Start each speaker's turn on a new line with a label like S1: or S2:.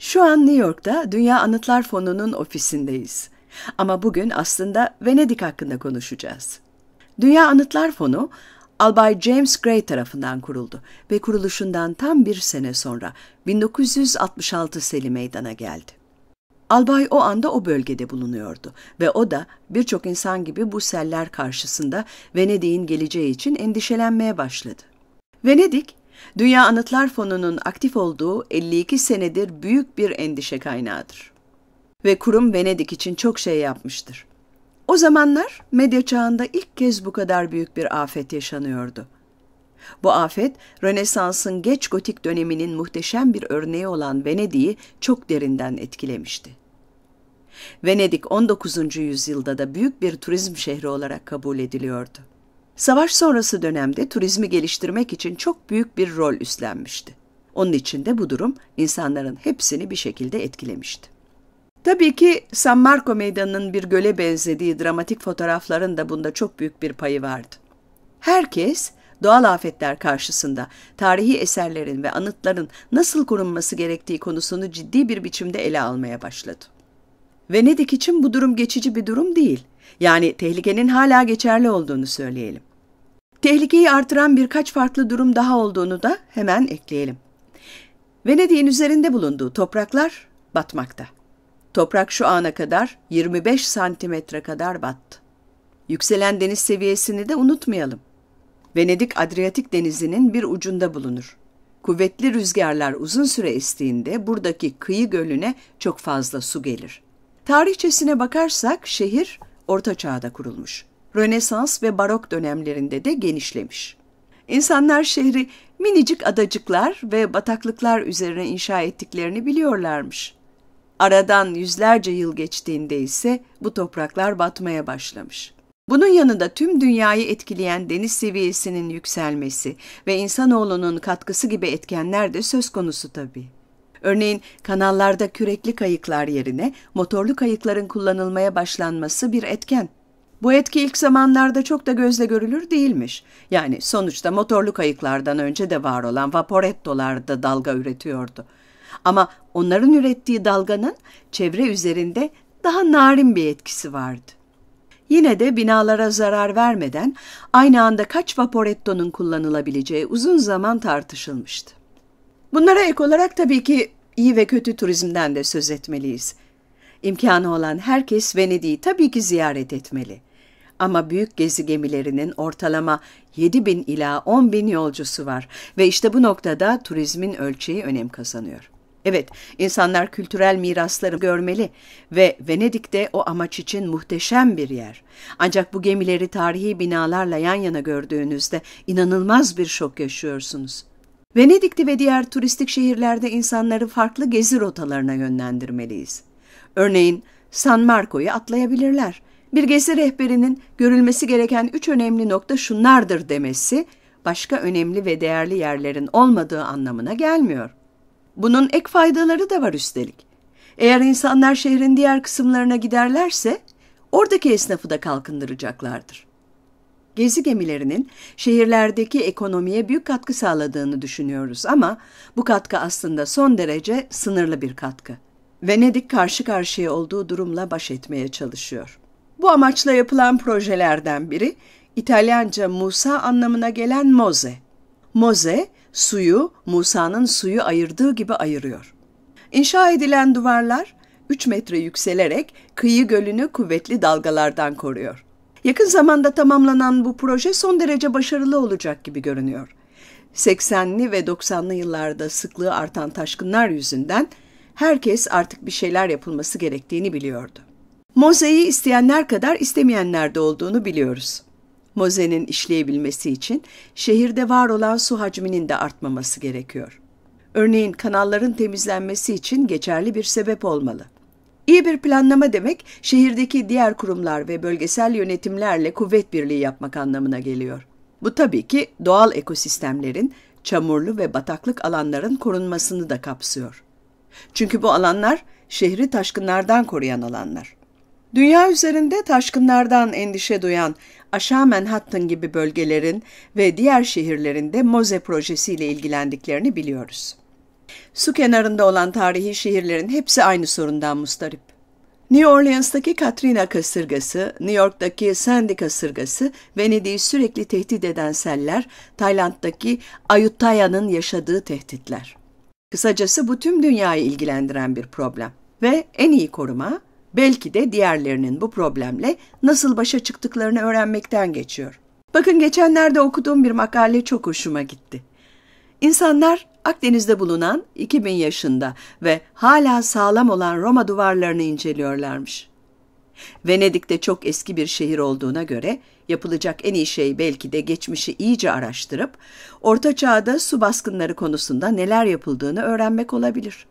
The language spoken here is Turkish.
S1: Şu an New York'ta Dünya Anıtlar Fonu'nun ofisindeyiz. Ama bugün aslında Venedik hakkında konuşacağız. Dünya Anıtlar Fonu, Albay James Gray tarafından kuruldu ve kuruluşundan tam bir sene sonra 1966 seli meydana geldi. Albay o anda o bölgede bulunuyordu ve o da birçok insan gibi bu seller karşısında Venedik'in geleceği için endişelenmeye başladı. Venedik, Dünya Anıtlar Fonu'nun aktif olduğu 52 senedir büyük bir endişe kaynağıdır. Ve kurum Venedik için çok şey yapmıştır. O zamanlar medya çağında ilk kez bu kadar büyük bir afet yaşanıyordu. Bu afet, Rönesans'ın geç gotik döneminin muhteşem bir örneği olan Venedik'i çok derinden etkilemişti. Venedik 19. yüzyılda da büyük bir turizm şehri olarak kabul ediliyordu. Savaş sonrası dönemde turizmi geliştirmek için çok büyük bir rol üstlenmişti. Onun için de bu durum insanların hepsini bir şekilde etkilemişti. Tabii ki San Marco Meydanı'nın bir göle benzediği dramatik fotoğrafların da bunda çok büyük bir payı vardı. Herkes doğal afetler karşısında tarihi eserlerin ve anıtların nasıl korunması gerektiği konusunu ciddi bir biçimde ele almaya başladı. Venedik için bu durum geçici bir durum değil. Yani tehlikenin hala geçerli olduğunu söyleyelim. Tehlikeyi artıran birkaç farklı durum daha olduğunu da hemen ekleyelim. Venedik'in üzerinde bulunduğu topraklar batmakta. Toprak şu ana kadar 25 santimetre kadar battı. Yükselen deniz seviyesini de unutmayalım. Venedik Adriyatik Denizi'nin bir ucunda bulunur. Kuvvetli rüzgarlar uzun süre estiğinde buradaki kıyı gölüne çok fazla su gelir. Tarihçesine bakarsak şehir Orta Çağ'da kurulmuş. Rönesans ve Barok dönemlerinde de genişlemiş. İnsanlar şehri minicik adacıklar ve bataklıklar üzerine inşa ettiklerini biliyorlarmış. Aradan yüzlerce yıl geçtiğinde ise bu topraklar batmaya başlamış. Bunun yanında tüm dünyayı etkileyen deniz seviyesinin yükselmesi ve insanoğlunun katkısı gibi etkenler de söz konusu tabii. Örneğin kanallarda kürekli kayıklar yerine motorlu kayıkların kullanılmaya başlanması bir etken. Bu etki ilk zamanlarda çok da gözle görülür değilmiş. Yani sonuçta motorlu kayıklardan önce de var olan vaporettolar da dalga üretiyordu. Ama onların ürettiği dalganın çevre üzerinde daha narin bir etkisi vardı. Yine de binalara zarar vermeden aynı anda kaç vaporettonun kullanılabileceği uzun zaman tartışılmıştı. Bunlara ek olarak tabii ki iyi ve kötü turizmden de söz etmeliyiz. İmkanı olan herkes Venedik'i tabii ki ziyaret etmeli. Ama büyük gezi gemilerinin ortalama 7 bin ila 10 bin yolcusu var ve işte bu noktada turizmin ölçeği önem kazanıyor. Evet, insanlar kültürel mirasları görmeli ve Venedik de o amaç için muhteşem bir yer. Ancak bu gemileri tarihi binalarla yan yana gördüğünüzde inanılmaz bir şok yaşıyorsunuz. Venedik'te ve diğer turistik şehirlerde insanları farklı gezi rotalarına yönlendirmeliyiz. Örneğin San Marco'yu atlayabilirler bir gezi rehberinin görülmesi gereken üç önemli nokta şunlardır demesi, başka önemli ve değerli yerlerin olmadığı anlamına gelmiyor. Bunun ek faydaları da var üstelik. Eğer insanlar şehrin diğer kısımlarına giderlerse, oradaki esnafı da kalkındıracaklardır. Gezi gemilerinin şehirlerdeki ekonomiye büyük katkı sağladığını düşünüyoruz ama bu katkı aslında son derece sınırlı bir katkı. Venedik karşı karşıya olduğu durumla baş etmeye çalışıyor. Bu amaçla yapılan projelerden biri İtalyanca Musa anlamına gelen Moze. Moze suyu Musa'nın suyu ayırdığı gibi ayırıyor. İnşa edilen duvarlar 3 metre yükselerek kıyı gölünü kuvvetli dalgalardan koruyor. Yakın zamanda tamamlanan bu proje son derece başarılı olacak gibi görünüyor. 80'li ve 90'lı yıllarda sıklığı artan taşkınlar yüzünden herkes artık bir şeyler yapılması gerektiğini biliyordu. Moze'yi isteyenler kadar istemeyenler de olduğunu biliyoruz. Moze'nin işleyebilmesi için şehirde var olan su hacminin de artmaması gerekiyor. Örneğin kanalların temizlenmesi için geçerli bir sebep olmalı. İyi bir planlama demek şehirdeki diğer kurumlar ve bölgesel yönetimlerle kuvvet birliği yapmak anlamına geliyor. Bu tabii ki doğal ekosistemlerin, çamurlu ve bataklık alanların korunmasını da kapsıyor. Çünkü bu alanlar şehri taşkınlardan koruyan alanlar. Dünya üzerinde taşkınlardan endişe duyan aşağı Manhattan gibi bölgelerin ve diğer şehirlerinde Moze projesiyle ilgilendiklerini biliyoruz. Su kenarında olan tarihi şehirlerin hepsi aynı sorundan mustarip. New Orleans'taki Katrina kasırgası, New York'taki Sandy kasırgası, Venedik'i sürekli tehdit eden seller, Tayland'daki Ayutthaya'nın yaşadığı tehditler. Kısacası bu tüm dünyayı ilgilendiren bir problem ve en iyi koruma Belki de diğerlerinin bu problemle nasıl başa çıktıklarını öğrenmekten geçiyor. Bakın geçenlerde okuduğum bir makale çok hoşuma gitti. İnsanlar Akdeniz'de bulunan 2000 yaşında ve hala sağlam olan Roma duvarlarını inceliyorlarmış. Venedik'te çok eski bir şehir olduğuna göre yapılacak en iyi şey belki de geçmişi iyice araştırıp Orta Çağ'da su baskınları konusunda neler yapıldığını öğrenmek olabilir.